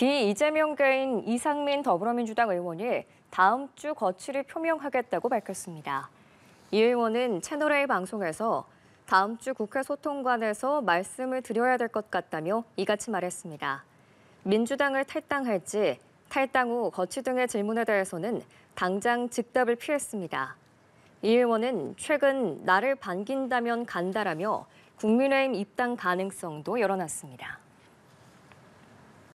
디 이재명계인 이상민 더불어민주당 의원이 다음 주 거취를 표명하겠다고 밝혔습니다. 이 의원은 채널A 방송에서 다음 주 국회 소통관에서 말씀을 드려야 될 것 같다며 이같이 말했습니다. 민주당을 탈당할지 탈당 후 거취 등의 질문에 대해서는 당장 즉답을 피했습니다. 이 의원은 최근 나를 반긴다면 간다라며 국민의힘 입당 가능성도 열어놨습니다.